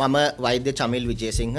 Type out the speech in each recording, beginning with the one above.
මම වෛද්‍ය චමිල් විජේසිංහ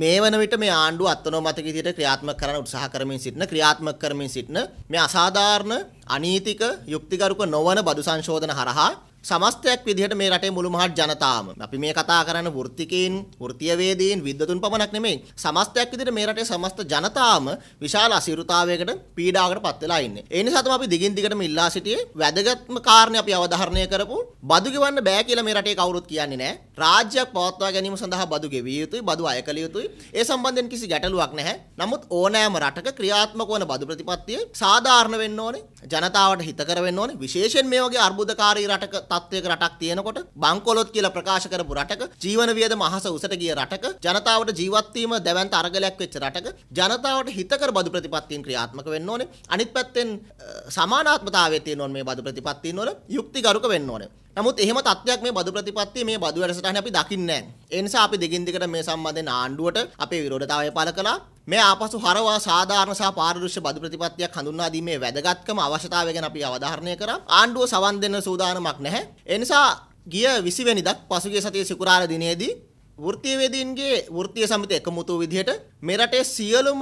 මේ වන විට මේ ආණ්ඩුව අත්නෝමතික විදිහට ක්‍රියාත්මක කරන්න උත්සාහ කරමින් සිටින ක්‍රියාත්මක කරමින් සිටින මේ අසාධාරණ අනීතික යුක්තිගරුක නොවන බදු සංශෝධන හරහා සමස්තයක් විදිහට මේ රටේ මුළු මහත් ජනතාවම අපි මේ කතා කරන වෘත්තිකයින් වෘත්තියවේදීන් විද්වතුන් පමණක් නෙමෙයි සමස්තයක් විදිහට මේ රටේ සමස්ත ජනතාවම විශාල අසීරුතාවයකට පීඩාවකට පත් වෙලා ඉන්නේ. ඒ නිසා තමයි අපි දිගින් දිගටම ඉල්ලා සිටියේ වැදගත්ම කාරණේ අපි අවධාරණය කරපු බදු ගෙවන්න බෑ කියලා මේ රටේ කවුරුත් කියන්නේ නැහැ. රාජ්‍යයක් පවත්වා ගැනීම සඳහා බදු ගෙවිය යුතුයි, බදු අය කළ යුතුයි. ඒ සම්බන්ධයෙන් කිසි ගැටලුවක් නැහැ. නමුත් ඕනෑම රටක ක්‍රියාත්මක වන බදු ප්‍රතිපත්තිය සාධාරණ වෙන්න ඕනේ, ජනතාවට හිතකර වෙන්න ඕනේ. විශේෂයෙන් මේ වගේ අර්බුදකාරී රටක තත්වයක රටක් තියෙනකොට බංකොලොත් කියලා ප්‍රකාශ කරපු රටක ජීවන වියදම අහස උසට ගිය රටක ජනතාවට ජීවත් වීම දැවැන්ත අරගලයක් වෙච්ච රටක ජනතාවට හිතකර බදු ප්‍රතිපත්තීන් ක්‍රියාත්මක වෙන්න ඕනේ අනිත් පැත්තෙන් සමානාත්මතාවය තියෙනවා මේ බදු ප්‍රතිපත්තීන් වල යුක්තිගරුක වෙන්න ඕනේ නමුත් එහෙම තත්ත්වයක් මේ බදු ප්‍රතිපත්තිය මේ බදු වැඩසටහන අපි දකින්නේ නැහැ. ඒ නිසා අපි දෙකින් දෙකට මේ සම්බන්ධයෙන් ආණ්ඩුවට අපේ විරෝධතාවය පළ කළා. මේ ආපසු හරවා සාධාරණ සහ පාරිදෘශ්‍ය බදු ප්‍රතිපත්තියක් හඳුන්වා දීමේ වැදගත්කම අවශ්‍යතාවය ගැන අපි අවධාරණය කරා. ආණ්ඩුව සවන් දෙන්න සූදානමක් නැහැ. ඒ නිසා ගිය 20 වෙනිදා පසුගිය සතියේ සිකුරාදා දිනේදී වෘතියවේදීන්ගේ වෘතිය සමිත එකමුතු විදිහට මේ රටේ සියලුම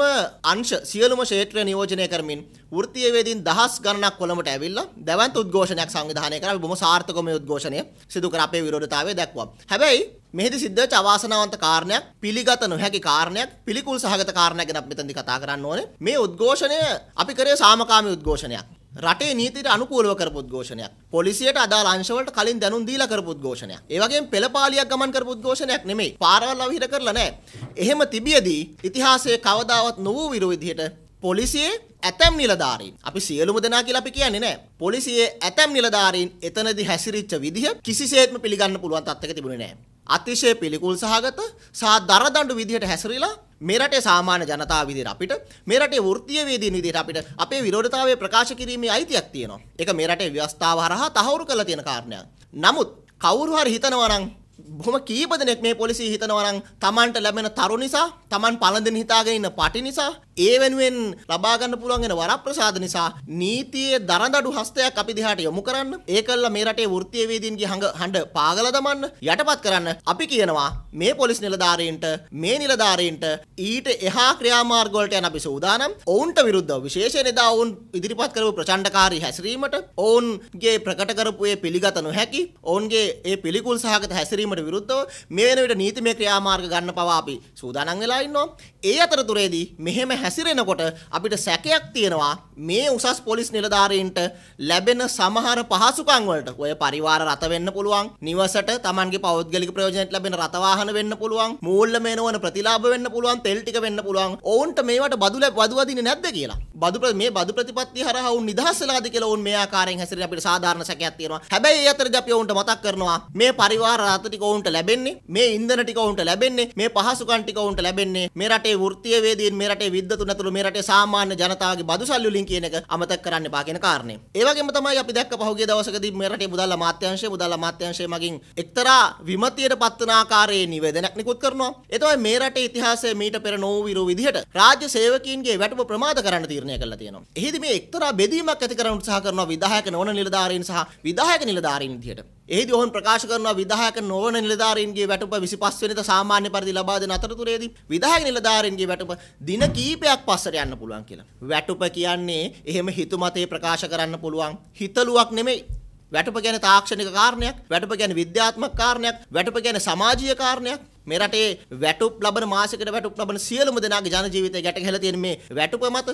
අංශ සියලුම ක්ෂේත්‍ර නියෝජනය කරමින් වෘතියවේදීන් දහස් ගණනක් කොළඹට ඇවිල්ලා දැවන්ත උද්ඝෝෂණයක් සංවිධානය කරලා බොහොම සාර්ථකව මේ උද්ඝෝෂණය සිදු කර අපේ විරෝධතාවය දැක්වුවා. හැබැයි මෙහිදී සිද්ධ වෙච්ච අවාසනාවන්ත කාරණයක් පිළිගත නොහැකි කාරණයක් පිළිකුල් සහගත කාරණයක් ගැන අපි මෙතනදී කතා කරන්න ඕනේ. මේ උද්ඝෝෂණය අපි කරේ සාමකාමී උද්ඝෝෂණයක්. රටේ නීතියට අනුකූලව කරපු උද්ඝෝෂණයක්. පොලිසියට අදාළ අංශ වලට කලින් දැනුම් දීලා කරපු උද්ඝෝෂණයක්. ඒ වගේම පෙළපාලියක් ගමන් කරපු උද්ඝෝෂණයක් නෙමෙයි. පාරවල් අවහිර කරලා නැහැ. එහෙම තිබියදී ඉතිහාසයේ කවදාවත් නොවූ විරු විදිහට පොලිසියේ ඇතැම් නිලධාරීන් අපි සියලුම දෙනා කියලා අපි කියන්නේ නැහැ. පොලිසියේ ඇතැම් නිලධාරීන් එතනදි හැසිරිච්ච විදිහ කිසිසේත්ම පිළිගන්න පුළුවන් තත්ත්වයක තිබුණේ නැහැ. අතිශය පිළිකුල් සහගත සහ දරදඬු විදිහට හැසිරීලා මේ රටේ සාමාන්‍ය ජනතාව විදිහට අපිට මේ රටේ වෘත්තීය වේදීන් විදිහට අපිට අපේ විරෝධතාවය ප්‍රකාශ කිරීමේ අයිතියක් තියෙනවා. ඒක මේ රටේ ව්‍යවස්ථාව හරහා තහවුරු කරලා තියෙන කාරණයක්. නමුත් කවුරු හරි හිතනවා නම් බොහොම කීප දෙනෙක් මේ පොලිසිය හිතනවා නම් Tamanට ලැබෙන තරු නිසා Taman පළඳින හිතාගෙන ඉන්න පටි නිසා ඒ වෙනුවෙන් ලබා ගන්න පුළුවන් වෙන වරප්‍රසාද නිසා නීතියේ දරදඬු හස්තයක් අපි දිහාට යොමු කරන්න ඒකල්ල මේ රටේ වෘත්තීයවේදීන්ගේ හඟ හඬ පාගල දමන්න යටපත් කරන්න අපි කියනවා මේ පොලිස් නිලධාරීන්ට මේ නිලධාරීන්ට ඊට එහා ක්‍රියාමාර්ග වලට යන අපි සූදානම් ඔවුන්ට විරුද්ධව විශේෂයෙන් එදා ඔවුන් ඉදිරිපත් කරපු ප්‍රචණ්ඩකාරී හැසිරීමට ඔවුන්ගේ ප්‍රකට කරපු ඒ පිළිගත නොහැකි ඔවුන්ගේ ඒ පිළිකුල් සහගත හැසිරීම කිරීමට විරුද්ධව මේ වෙන විට නීතිමය ක්‍රියාමාර්ග ගන්න පවා අපි සූදානම් වෙලා ඉන්නවා. ඒ අතරතුරේදී මෙහෙම හැසිරෙනකොට අපිට සැකයක් තියෙනවා මේ උසස් පොලිස් නිලධාරීන්ට ලැබෙන සමහර පහසුකම් වලට ඔය පරිවාර රත වෙන්න පුළුවන්, නිවසට Tamanගේ පෞද්ගලික ප්‍රයෝජනට ලැබෙන රත වාහන වෙන්න පුළුවන්, මූල්‍යමය නොවන ප්‍රතිලාභ වෙන්න පුළුවන්, තෙල් ටික වෙන්න පුළුවන්. ඔවුන්ට මේවට බදු බදු අදින්නේ නැද්ද කියලා. බදු මේ බදු ප්‍රතිපත්ති හරහා උන් නිදහස් වෙලාද කියලා උන් මේ ආකාරයෙන් හැසිරෙන අපිට සාධාරණ සැකයක් තියෙනවා. හැබැයි ඒ අතරදී අපි උන්ට මතක් කරනවා මේ පරිවාර රත ටික උන්ට ලැබෙන්නේ මේ ඉන්ධන ටික උන්ට ලැබෙන්නේ මේ පහසුකම් ටික උන්ට ලැබෙන්නේ මේ රටේ වෘත්තීය වේදීන් මේ රටේ විද්වතුන් ඇතුළු මේ රටේ සාමාන්‍ය ජනතාවගේ බදු සල්ලි වලින් කියන එක අමතක කරන්න එපා කියන කාරණේ. ඒ වගේම තමයි අපි දැක්ක පහුගිය දවසකදී මේ රටේ මුදල් අමාත්‍යාංශය මුදල් අමාත්‍යාංශය මගින් එක්තරා විමතියට පත්වන ආකාරයේ නිවේදනයක් නිකුත් කරනවා. ඒ තමයි මේ රටේ ඉතිහාසයේ මීට පෙර නොවූ විදිහට රාජ්‍ය සේවකීන්ගේ වැටුප ප්‍රමාද කරන්න තීරණය කළා තියෙනවා. එහිදී මේ එක්තරා බෙදීමක් ඇති කරන්න උත්සාහ කරනවා විධායක නොවන නිලධාරීන් සහ විධායක නිලධාරීන් විදිහට. එහිදී ඔවුන් ප්‍රකාශ කරනවා විධායක නොවන නිලධාරීන්ගේ වැටුප 25 වෙනිදා සාමාන්‍ය පරිදි ලබා දෙන අතරතුරේදී විධායක නිලධාරීන්ගේ වැටුප දින කිහිපයක් පස්සට යන්න පුළුවන් කියලා. වැටුප කියන්නේ එහෙම හිතුමතේ ප්‍රකාශ කරන්න පුළුවන් හිතලුවක් නෙමෙයි. වැටුප ගැන තාක්ෂණික කාරණයක් වැටුප ගැන විද්‍යාත්මක කාරණයක් වැටුප ගැන සමාජීය කාරණයක් මේ රටේ වැටුප් ලබන මාසයකට වැටුප් ලබන සියලුම දෙනාගේ ජන ජීවිතය ගැටගහලා තියෙන මේ වැටුප මත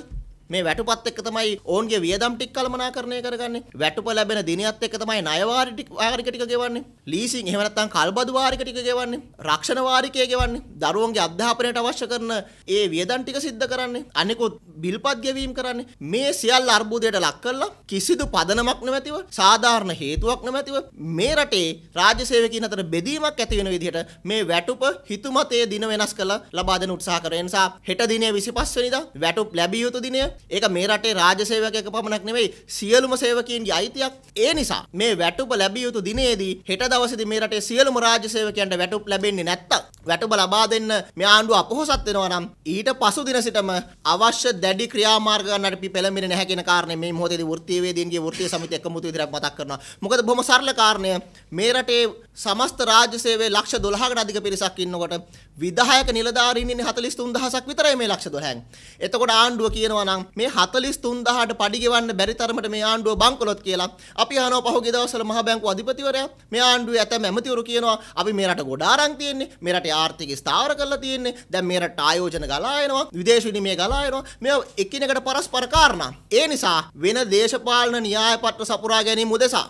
මේ වැටුපත් එක්ක තමයි ඔවුන්ගේ වියදම් ටික කළමනාකරණය කරගන්නේ. වැටුප ලැබෙන දිනියත් එක්ක තමයි ණය වාරි ටික වාරික ටික ගෙවන්නේ. ලීසින් එහෙම නැත්නම් කල්බදු වාරික ටික ගෙවන්නේ. රක්ෂණ වාරිකය ගෙවන්නේ. දරුවන්ගේ අධ්‍යාපනයට අවශ්‍ය කරන ඒ වියදම් ටික සිද්ධ කරන්නේ. අනිකුත් බිල්පත් ගෙවීම් කරන්නේ. මේ සියල්ල අර්බුදයට ලක් කරලා කිසිදු පදනමක් නොමැතිව සාධාරණ හේතුවක් නොමැතිව මේ රටේ රාජ්‍ය සේවකයන් අතර බෙදීමක් ඇති වෙන විදිහට මේ වැටුප හිතුමතේ දින වෙනස් කරලා ලබා දෙන උත්සාහ කරන නිසා හෙට දිනේ 25 වෙනිදා වැටුප් ලැබිය යුතු දිනය ඒක මේ රටේ රාජ්‍ය සේවකයක පමණක් නෙවෙයි සියලුම සේවකයන්ගේ අයිතියක්. ඒ නිසා මේ වැටුප ලැබිය යුතු දිනේදී හෙට දවසේදී මේ රටේ සියලුම රාජ්‍ය සේවකයන්ට වැටුප් ලැබෙන්නේ නැත්තම් වැටුප ලබා දෙන්න මේ ආණ්ඩුව අපොහොසත් වෙනවා නම් ඊට පසු දින සිටම අවශ්‍ය දැඩි ක්‍රියාමාර්ග ගන්නට අපි පෙළඹෙන්නේ නැහැ කියන කාරණේ මේ මොහොතේදී වෘත්තීයවේදීන්ගේ වෘත්තීය සමිතිය එකමුතු විදිහට මතක් කරනවා. මොකද බොහොම සරල කාරණය මේ රටේ සමස්ත රාජ්‍ය සේවයේ ලක්ෂ 12කට අධික පිරිසක් ඉන්නකොට විධායක නිලධාරීන් ඉන්නේ 43000ක් විතරයි මේ ලක්ෂ 12න්. එතකොට ආණ්ඩුව කියනවා නම් මේ 43000ට පඩි ගෙවන්න බැරි තරමට මේ ආණ්ඩුව බංකොලොත් කියලා. අපි අහනවා පහුගිය දවස්වල මහ බැංකුව අධිපතිවරයා මේ ආණ්ඩුවේ ඇතැම් ඇමතිවරු කියනවා අපි මේ රට ගොඩ ආරං තියෙන්නේ. මේ රටේ ආර්ථිකය ස්ථාවර කරලා තියෙන්නේ. දැන් මේ රට ආයෝජන ගලා එනවා. විදේශ විනිමය ගලා එනවා. මේවා එකිනෙකට පරස්පර කාරණා. ඒ නිසා වෙන දේශපාලන න්‍යාය පත්‍ර සපුරා ගැනීම උදෙසා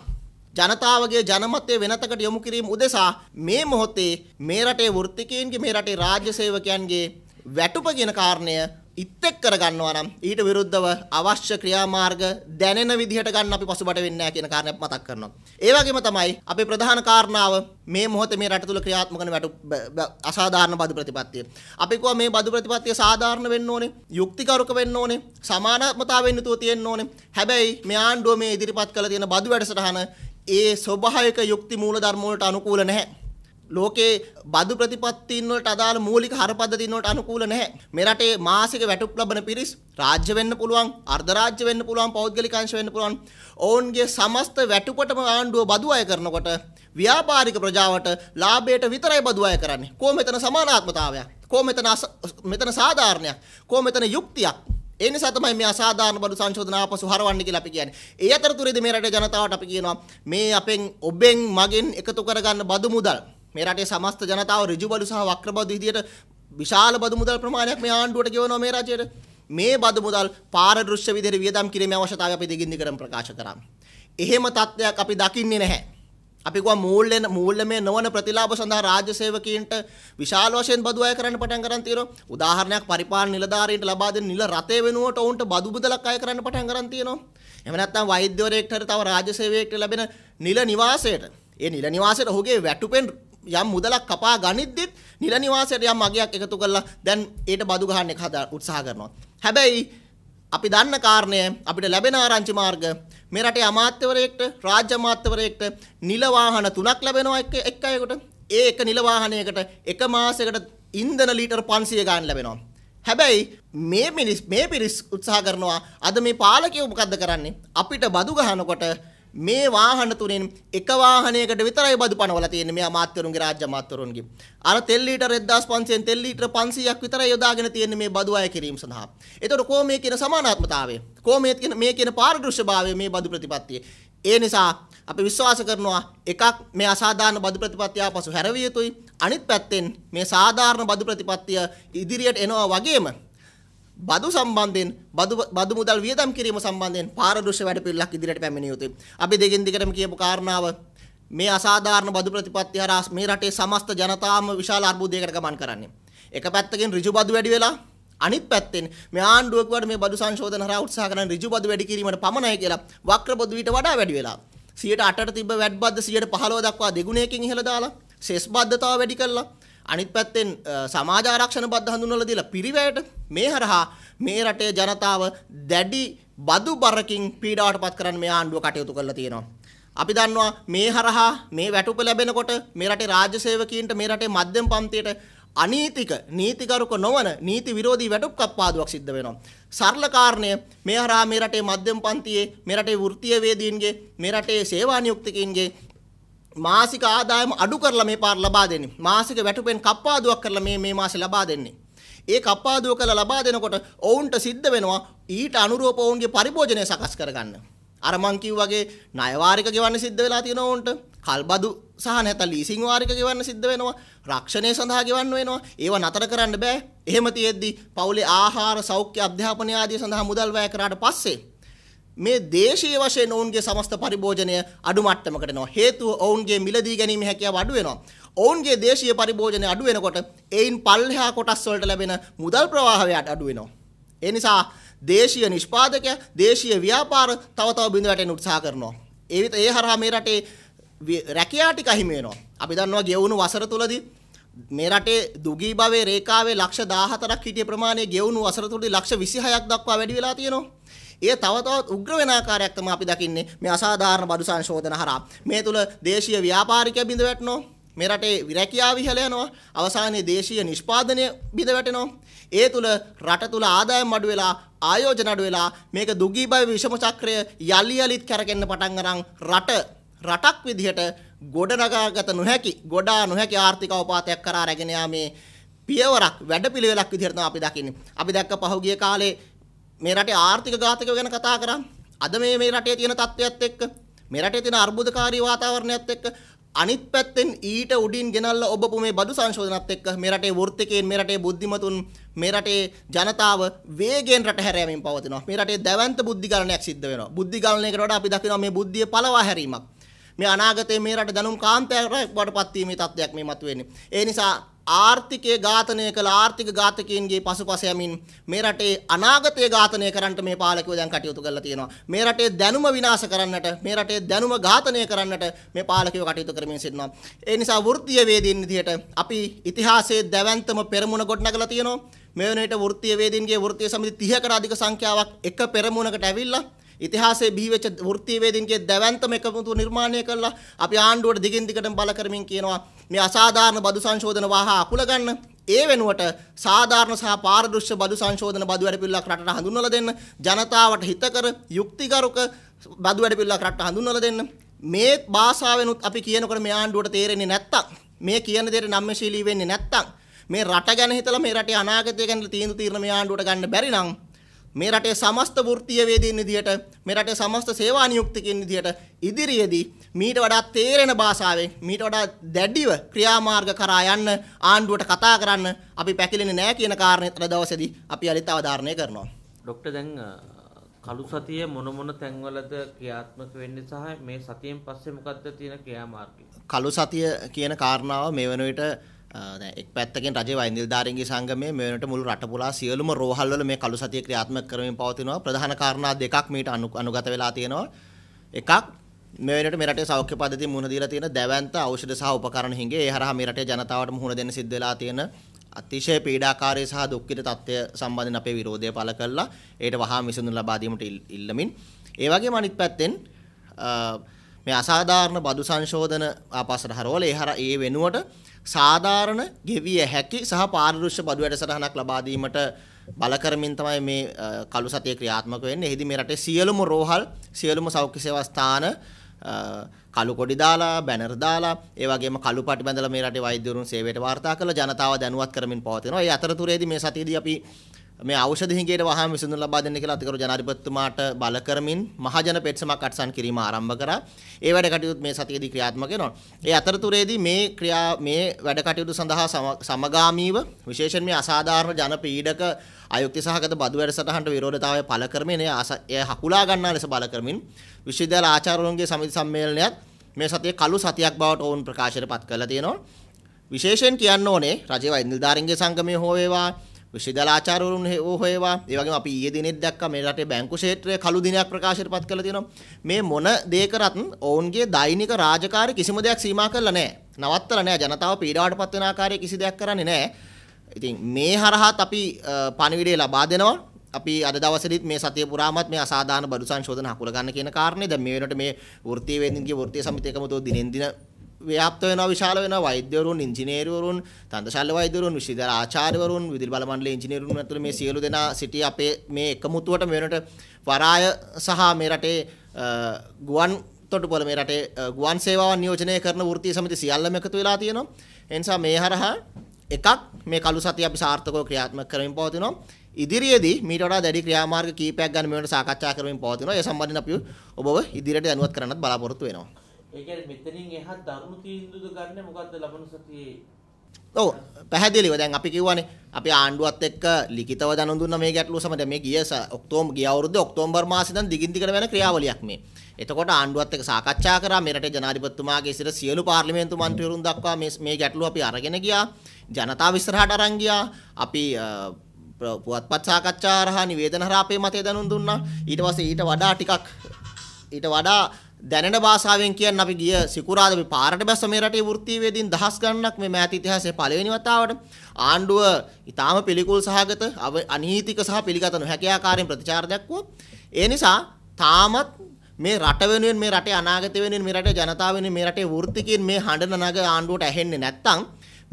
ජනතාවගේ ජනමතය වෙනතකට යොමු කිරීම උදෙසා මේ මොහොතේ මේ රටේ වෘත්තිකයන්ගේ මේ රටේ රාජ්‍ය සේවකයන්ගේ වැටුප කියන කාරණය ඉත්තෙක් කරගන්නවා නම් ඊට විරුද්ධව අවශ්‍ය ක්‍රියාමාර්ග දැනෙන විදිහට ගන්න අපි පසුබට වෙන්නේ නැහැ කියන කාරණයක් මතක් කරනවා. ඒ වගේම තමයි අපේ ප්‍රධාන කාරණාව මේ මොහොතේ මේ රට තුල ක්‍රියාත්මක වන අසාධාරණ බදු ප්‍රතිපත්තිය. අපි කව මේ බදු ප්‍රතිපත්තිය සාධාරණ වෙන්න ඕනේ, යුක්තිකරුක වෙන්න ඕනේ, සමානාත්මතාවයෙන් යුතුව තියෙන්න ඕනේ. හැබැයි මේ ආණ්ඩුව මේ ඉදිරිපත් කළ තියෙන බදු වැඩසටහන ඒ ස්වභාවික යුක්ති මූල ධර්ම වලට අනුකූල නැහැ. ලෝකේ බදු ප්‍රතිපත්තීන් වලට අදාළ මූලික හරපද්ධතින් වලට අනුකූල නැහැ. මේ රටේ මාසික වැටුප් ලබන පිරිස් රාජ්‍ය වෙන්න පුළුවන්, අර්ධ රාජ්‍ය වෙන්න පුළුවන්, පෞද්ගලික අංශ වෙන්න පුළුවන්. ඔවුන්ගේ සමස්ත වැටුපටම ආණ්ඩුව බදු අය කරනකොට ව්‍යාපාරික ප්‍රජාවට ලාභයට විතරයි බදු අය කරන්නේ. කොහොම මෙතන සමානාත්මතාවයක්? කොහොම මෙතන මෙතන සාධාරණයක්? කොහොම මෙතන යුක්තියක්? ඒ නිසා තමයි මේ අසාධාරණ බඩු සංශෝධන ආපසු හරවන්න කියලා අපි කියන්නේ. ඒ අතරතුරේදී මේ රටේ ජනතාවට අපි කියනවා මේ අපෙන් ඔබෙන් මගෙන් එකතු කරගන්න බදු මුදල් මේ රටේ සමස්ත ජනතාව ඍජු බඩු සහ වක්‍ර බඩු විදියට විශාල බඩු මුදල් ප්‍රමාණයක් මේ ආණ්ඩුවට ගෙවනවා මේ රජයට. මේ බඩු මුදල් පාරදෘශ්‍ය විදියට වියදම් කිරීමේ අවශ්‍යතාවය අපි දෙගින් දිගටම ප්‍රකාශ කරා. එහෙම තත්ත්වයක් අපි දකින්නේ නැහැ. අපි ගුවා මූල්‍ය මූල්‍යමය නොවන ප්‍රතිලාභ සඳහා රාජ්‍ය සේවකීන්ට විශාල වශයෙන් බදු අය කරන්න පටන් ගන්න තියෙනවා. උදාහරණයක් පරිපාලන නිලධාරීන්ට ලබා දෙන නිල රතේ වෙනුවට ඔවුන්ට බදු මුදලක් අය කරන්න පටන් ගන්න තියෙනවා. එහෙම නැත්නම් වෛද්‍යවරයෙක්ට හරි තව රාජ්‍ය සේවකයෙක්ට ලැබෙන නිල නිවාසයට ඒ නිල නිවාසයට ඔහුගේ වැටුපෙන් යම් මුදලක් කපා ගනිද්දිත් නිල නිවාසයට යම් අගයක් එකතු කරලා දැන් ඒට බදු ගහන්න එක හදා උත්සාහ කරනවා. හැබැයි අපි දන්න කාරණය අපිට ලැබෙන ආරංචි මාර්ග මේ රටේ අමාත්‍යවරයෙක්ට රාජ්‍ය අමාත්‍යවරයෙක්ට නිල වාහන තුනක් ලැබෙනවා එක එක අයෙකුට. ඒ එක නිල වාහනයකට එක මාසයකට ඉන්ධන ලීටර් 500 ගන්න ලැබෙනවා. හැබැයි මේ මිනිස් මේ පිරිස් උත්සාහ කරනවා අද මේ පාලකයෝ මොකද්ද කරන්නේ? අපිට බදු ගහනකොට මේ වාහන තුනෙන් එක වාහනයකට විතරයි බදු පනවලා තියෙන්නේ මෙයා මාත්‍යරුන්ගේ රාජ්‍ය මාත්‍යරුන්ගේ. අර තෙල් ලීටර් 1500න් තෙල් ලීටර් 500ක් විතරයි යොදාගෙන තියෙන්නේ මේ බදු අය කිරීම සඳහා. ඒතකොට කොහොම මේ කියන සමානාත්මතාවය? කොහොම මේ කියන මේ කියන පාරදෘශ්‍යභාවය මේ බදු ප්‍රතිපත්තියේ? ඒ නිසා අපි විශ්වාස කරනවා එකක් මේ අසාධාරණ බදු ප්‍රතිපත්තිය ආපසු හැරවිය යුතුයි. අනිත් පැත්තෙන් මේ සාධාරණ බදු ප්‍රතිපත්තිය ඉදිරියට එනවා වගේම බදු සම්බන්ධයෙන් බදු බදු මුදල් වියදම් කිරීම සම්බන්ධයෙන් පාරදෘශ්‍ය වැඩපිළිවෙලක් ඉදිරියට පැමිණිය යුතුයි. අපි දෙගෙන් දිගටම කියපු කාරණාව මේ අසාධාරණ බදු ප්‍රතිපත්ති හරහා මේ රටේ සමස්ත ජනතාවම විශාල අර්බුදයකට ගමන් කරන්නේ. එක පැත්තකින් ඍජු බදු වැඩි වෙලා අනිත් පැත්තෙන් මේ ආණ්ඩුව කිව්වට මේ බදු සංශෝධන හරහා උත්සාහ කරන ඍජු බදු වැඩි කිරීමට පමණයි කියලා වක්‍ර බදු ඊට වඩා වැඩි වෙලා 108ට තිබ්බ වැඩි බද්ද 115 දක්වා දෙගුණයකින් ඉහළ දාලා සෙස් බද්ධතාව වැඩි කළා අනිත් පැත්තෙන් සමාජාරක්ෂණ බද්ධ හඳුන්වලා දීලා පිරිවැයට මේ හරහා මේ රටේ ජනතාව දැඩි බදු බරකින් පීඩාවට පත් කරන්න මේ ආණ්ඩුව කටයුතු කරලා තියෙනවා. අපි දන්නවා මේ හරහා මේ වැටුප ලැබෙනකොට මේ රටේ රාජ්‍ය සේවකීන්ට මේ රටේ මධ්‍යම පන්තියට අනීතික නීතිගරුක නොවන නීති විරෝධී වැටුප් කප්පාදුවක් සිද්ධ වෙනවා. සරල කාරණය මේ හරහා මේ රටේ මධ්‍යම පන්තියේ මේ රටේ වෘත්තීය වේදීන්ගේ මේ රටේ සේවා නියුක්තිකයින්ගේ මාසික ආදායම අඩු කරලා මේ පාර ලබා දෙන්නේ. මාසික වැටුපෙන් කප්පාදුවක් කරලා මේ මේ මාසේ ලබා දෙන්නේ. ඒ කප්පාදුව කරලා ලබා දෙනකොට ඔවුන්ට සිද්ධ වෙනවා ඊට අනුරූප ඔවුන්ගේ පරිභෝජනය සකස් කරගන්න. අර මං කිව්වාගේ ණය වාරික ගෙවන්න සිද්ධ වෙලා තියෙනවා ඔවුන්ට. කල්බදු සහ නැත්නම් ලීසින් වාරික ගෙවන්න සිද්ධ වෙනවා. රක්ෂණය සඳහා ගෙවන්න වෙනවා. ඒව නතර කරන්න බෑ. එහෙම තියෙද්දි පවුලේ ආහාර, සෞඛ්‍ය, අධ්‍යාපනය ආදී සඳහා මුදල් වැය කරාට පස්සේ මේ දේශීය වශයෙන් ඔවුන්ගේ සමස්ත පරිභෝජනය අඩු මට්ටමකට යනවා. හේතුව ඔවුන්ගේ මිලදී ගැනීම හැකියාව අඩු වෙනවා. ඔවුන්ගේ දේශීය පරිභෝජනය අඩු වෙනකොට ඒයින් පල්ලෙහා කොටස් වලට ලැබෙන මුදල් ප්‍රවාහයත් අඩු වෙනවා. ඒ නිසා දේශීය නිෂ්පාදකයා දේශීය ව්‍යාපාර තව තව බිඳ වැටෙන්න උත්සාහ කරනවා. ඒ විතර ඒ හරහා මේ රටේ රැකියා ටික අහිමි වෙනවා. අපි දන්නවා ගෙවුණු වසර තුලදී මේ රටේ දුගී භවයේ රේඛාවේ ලක්ෂ 14ක් හිටිය ප්‍රමාණය ගෙවුණු වසර තුලදී ලක්ෂ 26ක් දක්වා වැඩි වෙලා තියෙනවා. ඒ තව තවත් උග්‍ර වෙන ආකාරයක් තමයි අපි දකින්නේ මේ අසාධාරණ බඩු සංශෝධන හරහා. මේ තුල දේශීය ව්‍යාපාරිකය බිඳ වැටෙනවා. මේ රටේ විරැකියාව ඉහළ යනවා. අවසානයේ දේශීය නිෂ්පාදනය බිඳ වැටෙනවා. ඒ තුල රට තුල ආදායම් අඩු වෙලා ආයෝජන අඩු වෙලා මේක දුගී බය විෂම චක්‍රය යලි යලිත් කරකෙන්න පටන් අරන් රට රටක් විදිහට ගොඩනගාගත නොහැකි ගොඩා නොහැකි ආර්ථික අවපාතයක් කරා රැගෙන යාමේ පියවරක් වැඩපිළිවෙලක් විදිහට තමයි අපි දකින්නේ. අපි දැක්ක පහුගිය කාලේ මේ රටේ ආර්ථික ඝාතකව ගැන කතා කරන්නේ. අද මේ මේ රටේ තියෙන තත්ත්වයත් එක්ක මේ රටේ තියෙන අර්බුදකාරී වාතාවරණයත් එක්ක අනිත් පැත්තෙන් ඊට උඩින් ගෙනල්ලා ඔබපු මේ බදු සංශෝධනත් එක්ක මේ රටේ වෘත්තිකයන් මේ රටේ බුද්ධිමතුන් මේ රටේ ජනතාව වේගයෙන් රට හැර යමින් පවතිනවා. මේ රටේ දැවැන්ත බුද්ධි ගණනයක් සිද්ධ වෙනවා. බුද්ධි ගණනයකට වඩා අපි දකිනවා මේ බුද්ධිය පළවා හැරීමක්. මේ අනාගතයේ මේ රට දැනුම් කාන්තාවක් වඩපත් වීමේ තත්ත්වයක් මේ මතුවෙන්නේ. ඒ නිසා ආර්ථිකය ඝාතනය කළ ආර්ථික ඝාතකයන්ගේ පසුපස යමින් මේ රටේ අනාගතය ඝාතනය කරන්නට මේ පාලකයෝ දැන් කටයුතු කරලා තියෙනවා. මේ රටේ දැනුම විනාශ කරන්නට, මේ රටේ දැනුම ඝාතනය කරන්නට මේ පාලකයෝ කටයුතු කරමින් සිටිනවා. ඒ නිසා වෘත්තීය වේදීන් විදිහට අපි ඉතිහාසයේ දැවැන්තම පෙරමුණ ගොඩනගලා තියෙනවා. මේ වෙනේට වෘත්තීය වේදීන්ගේ වෘත්තීය සමිති 30කට අධික සංඛ්‍යාවක් එක පෙරමුණකට ඇවිල්ලා ඉතිහාසයේ බිහිවෙච්ච වෘත්තීයවේදීන්ගේ දැවැන්තම එකමුතු නිර්මාණය කළා. අපි ආණ්ඩුවට දිගින් දිගටම බල කරමින් කියනවා මේ අසාධාරණ බදු සංශෝධන වාහා අකුල ගන්න. ඒ වෙනුවට සාධාරණ සහ පාරදෘශ්‍ය බදු සංශෝධන බදු වැඩපිළිවෙලක් රටට හඳුන්වලා දෙන්න. ජනතාවට හිතකර යුක්තිගරුක බදු වැඩපිළිවෙලක් රටට හඳුන්වලා දෙන්න. මේ භාෂාවෙනුත් අපි කියනකොට මේ ආණ්ඩුවට තේරෙන්නේ නැත්තම් මේ කියන දෙයට නම්මශීලී වෙන්නේ නැත්තම් මේ රට ගැන හිතලා මේ රටේ අනාගතය ගැන තීන්දුව තීරණ මේ ආණ්ඩුවට ගන්න බැරි නම් මේ රටේ සමස්ත වෘත්තීය වේදීන් විදියට මේ රටේ සමස්ත සේවා නියුක්තිකින් විදියට ඉදිරියේදී මීට වඩා තේරෙන භාෂාවෙන් මීට වඩා දැඩිව ක්‍රියාමාර්ග කරා යන්න ආණ්ඩුවට කතා කරන්න අපි පැකිලෙන්නේ නැහැ කියන කාරණේ අද දවසේදී අපි අලිත අවධාරණය කරනවා. ડોક્ટર දැන් කලු සතිය මොන මොන තැන්වලද ක්‍රියාත්මක වෙන්නේ සහ මේ සතියෙන් පස්සේ මොකද්ද තියෙන ක්‍රියාමාර්ගය? කලු සතිය කියන කාරණාව මේ වෙනුවට එක් පැත්තකින් රජ වයිනිල්ධාරන්ගේ සංගමේ මෙවනට මුළු රටපුරා සියලුම රෝහල්වල මේ කළු සතිය ක්‍රියාත්මක කරමින් පවතිනවා ප්‍රධාන කාරණා දෙකක් මීට අනුගත වෙලා තියෙනවා එකක් මෙවනට මෙරටේ සෞඛ්‍ය පද්ධති මුහුණ දීලා තියෙන දැවැන්ත ඖෂධ සහ උපකරණ හිඟේ ඒ හරහා මෙරටේ ජනතාවට මුහුණ දෙන්න සිද්ධ වෙලා තියෙන අතිශය පීඩාකාරී සහ දුක්ඛිත තත්ත්වය සම්බන්ධයෙන් අපේ විරෝධය පළ කළා ඒට වහා විසඳුම් ලබා දීමට ඉල්ලමින් ඒ වගේම අනිත් පැත්තෙන් මේ අසාධාරණ බදු සංශෝධන ආපස්සට හරවලා ඒ හරහා ඒ වෙනුවට සාධාරණ ගෙවිය හැකි සහ පාරිශ බදු වැඩසටහනක් ලබාදීමට බලකරමින් තමයි මේ කළු සතිය ක්‍රියාත්මක වෙන්නේ. එහිදී මේ රටේ සියලුම රෝහල්, සියලුම සෞඛ්‍ය සේවා ස්ථාන කළු කොඩි දාලා බැනර් දාලා ඒ වගේම කළු පටි බැඳලා මේ රටේ වෛද්‍යවරුන් සේවයට වාර්තා කරලා ජනතාව දැනුවත් කරමින් පවතිනවා. ඒ අතරතුරේදී මේ සතියේදී අපි මේ ඖෂධ හිඟයට වහාම විසඳුම් ලබා දෙන්න කියලා අතිගරු ජනාධිපතිතුමාට බල කරමින් මහජන පෙත්සමක් අටසන් කිරීම ආරම්භ කරා. ඒ වැඩ කටයුතු මේ සතියේදී ක්‍රියාත්මක වෙනවා. ඒ අතරතුරේදී මේ ක්‍රියා මේ වැඩ කටයුතු සඳහා සමගාමීව විශේෂයෙන් මේ අසාධාරණ ජන පීඩක අයුක්ති සහගත බදු වැඩසටහනට විරෝධතාවය පළ කරමින් එය හකුලා ගන්නා ලෙස බල කරමින් විශ්වවිද්‍යාල ආචාර්යවරුන්ගේ සමිති සම්මේලනයත් මේ සතියේ කළු සතියක් බවට ඔවුන් ප්‍රකාශයට පත් කරලා තියෙනවා. විශේෂයෙන් කියන්න ඕනේ රජයේ වෛද්‍ය නිලධාරීන්ගේ සංගමය හෝ වේවා විශ්වවිද්‍යාලාචාර්යවරුන් ඕ හොයවා ඒ වගේම අපි ඊයේ දිනෙත් දැක්කා මේ රටේ බැංකු ක්ෂේත්‍රය කළු දිනයක් ප්‍රකාශයට පත් කළා තියෙනවා මේ මොන දේ කරත් ඔවුන්ගේ දෛනික රාජකාරි කිසිම දෙයක් සීමා කරලා නැහැ නවත්තලා නැහැ ජනතාව පීඩාවට පත් වෙන ආකාරයේ කිසි දෙයක් කරන්නේ නැහැ ඉතින් මේ හරහාත් අපි පණිවිඩය ලබා දෙනවා අපි අද දවසේදීත් මේ සතිය පුරාමත් මේ අසාධාරණ බඩු සංශෝධන හකුල ගන්න කියන කාරණේ දැන් මේ වෙනකොට මේ වෘත්තීය වේදින්ගේ වෘත්තීය සමිතිය එකමුතුව දිනෙන් දින ව්‍යාප්ත වෙනවා විශාල වෙනවා වෛද්‍යවරුන් ඉංජිනේරුවරුන් තන්දශල්ල වෛද්‍යවරුන් විශ්වවිද්‍යාල ආචාර්යවරුන් විදුලි බල මණ්ඩලයේ ඉංජිනේරුවරුන් ඇතුළු මේ සියලු දෙනා සිටි අපේ මේ එකමුතුවට මෙවනට වරාය සහ මේ රටේ ගුවන් තොටුපොළ මේ රටේ ගුවන් සේවාවන් නියෝජනය කරන වෘත්තීය සමිති සියල්ලම එකතු වෙලා තියෙනවා ඒ නිසා මේ හරහා එකක් මේ කළු සතිය අපි සාර්ථකව ක්‍රියාත්මක කරමින් පවතිනවා ඉදිරියේදී මීට වඩා දැඩි ක්‍රියාමාර්ග කීපයක් ගැන මෙවන සාකච්ඡා කරමින් පවතිනවා ඒ සම්බන්ධයෙන් අපි ඔබව ඉදිරියට දැනුවත් කරන්නත් බලාපොරොත්තු වෙනවා ඒ කියන්නේ මෙතනින් එහා දරුණු තීන්දුවද ගන්න මොකද්ද ලබන සතියේ? ඔව් පැහැදිලිව දැන් අපි කියවනේ අපි ආණ්ඩුවත් එක්ක ලිඛිතව දැනුම් දුන්න මේ ගැටලුව සමග මේ ගිය ඔක්තෝබර් ගිය අවුරුද්දේ ඔක්තෝබර් මාසේ ඉඳන් දිගින් දිගට වෙන ක්‍රියාවලියක් මේ. එතකොට ආණ්ඩුවත් එක්ක සාකච්ඡා කරා මේ රටේ ජනාධිපතිතුමාගේ සිට සියලු පාර්ලිමේන්තු මන්ත්‍රීවරුන් දක්වා මේ මේ ගැටලුව අපි අරගෙන ගියා. ජනතාව ඉස්සරහට අරන් ගියා. අපි පුවත්පත් සාකච්ඡා හරහා නිවේදන හරහා අපේ මතය දැනුම් දුන්නා. ඊට පස්සේ ඊට වඩා ටිකක් ඊට වඩා දැනෙන භාෂාවෙන් කියන්න අපි ගිය සිකුරාද අපි පාරට බැස්ස මේ රටේ වෘත්තීයවේදීන් දහස් ගණනක් මේ මෑත ඉතිහාසයේ පළවෙනි වතාවට ආණ්ඩුව ඊටාම පිළිකුල් සහගත අනීතික සහ පිළිගත නොහැකි ආකාරයෙන් ප්‍රතිචාර දක්වුවොත් ඒ නිසා තාමත් මේ රට වෙනුවෙන් මේ රටේ අනාගත වෙනුවෙන් මේ රටේ ජනතාව වෙනුවෙන් මේ රටේ වෘත්තිකයින් මේ හඬන නග ආණ්ඩුවට ඇහෙන්නේ නැත්තම්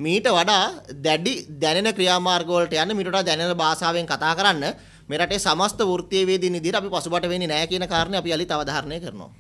මීට වඩා දැඩි දැනෙන ක්‍රියාමාර්ග වලට යන්න මීට වඩා දැනෙන භාෂාවෙන් කතා කරන්න මේ රටේ සමස්ත වෘත්තීයවේදීන් ඉදිරියට අපි පසුබට වෙන්නේ නැහැ කියන කාරණේ අපි අලි තව කරනවා